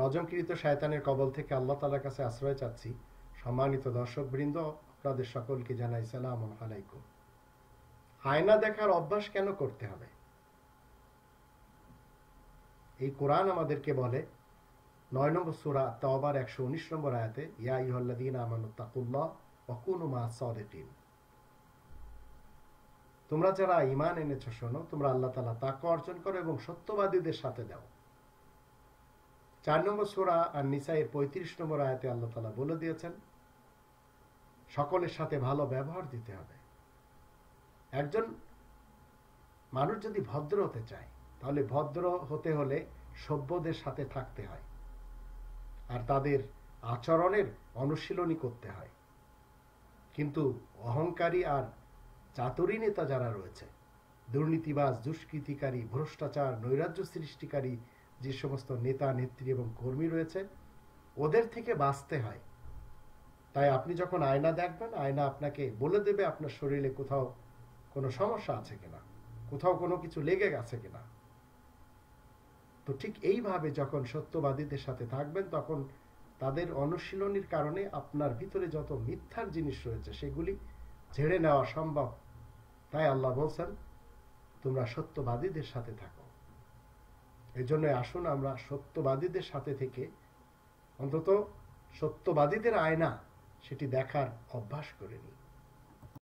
রজমকৃত শায়তানের কবল থেকে আল্লাহ তালার কাছে আশ্রয় চাচ্ছি সম্মানিত দর্শক বৃন্দ আপনাদের সকলকে জানাই সালাম আলাইকুম আয়না দেখার অভ্যাস কেন করতে হবে এই কোরআন আমাদেরকে বলে নয় নম্বর সুরা তবার একশো উনিশ নম্বর আয়াতে ইয়া ইহল্লাদিন আমানুত্তাকুল্লাহ অকুনুমা সদেটিন তোমরা যারা ইমান এনেছ শোনো তোমরা আল্লাহ তালা তাকে অর্জন করো এবং সত্যবাদীদের সাথে দাও চার নম্বর সোরা আর নিসাইয়ের পঁয়ত্রিশ নম্বর আয়াতে আল্লাহ তালা বলে দিয়েছেন সকলের সাথে ভালো ব্যবহার দিতে হবে একজন মানুষ যদি ভদ্র হতে চায় তাহলে ভদ্র হতে হলে সভ্যদের সাথে থাকতে হয় আর তাদের আচরণের অনুশীলনী করতে হয় কিন্তু অহংকারী আর চাতুরী নেতা যারা রয়েছে দুর্নীতিবাজ দুষ্কৃতিকারী ভ্রষ্টাচার নৈরাজ্য সৃষ্টিকারী যে সমস্ত নেতা নেত্রী এবং কর্মী রয়েছেন ওদের থেকে বাঁচতে হয় তাই আপনি যখন আয়না দেখবেন আয়না আপনাকে বলে দেবে আপনার শরীরে কোথাও কোনো সমস্যা আছে কিনা কোথাও কোনো কিছু লেগে গেছে কিনা তো ঠিক এইভাবে যখন সত্যবাদীদের সাথে থাকবেন তখন তাদের অনুশীলনীর কারণে আপনার ভিতরে যত মিথ্যার জিনিস রয়েছে সেগুলি ঝেড়ে নেওয়া সম্ভব তাই আল্লাহ বলছেন তোমরা সত্যবাদীদের সাথে থাকো এজন্য আসুন আমরা সত্যবাদীদের সাথে থেকে অন্তত সত্যবাদীদের আয়না সেটি দেখার অভ্যাস করে নিই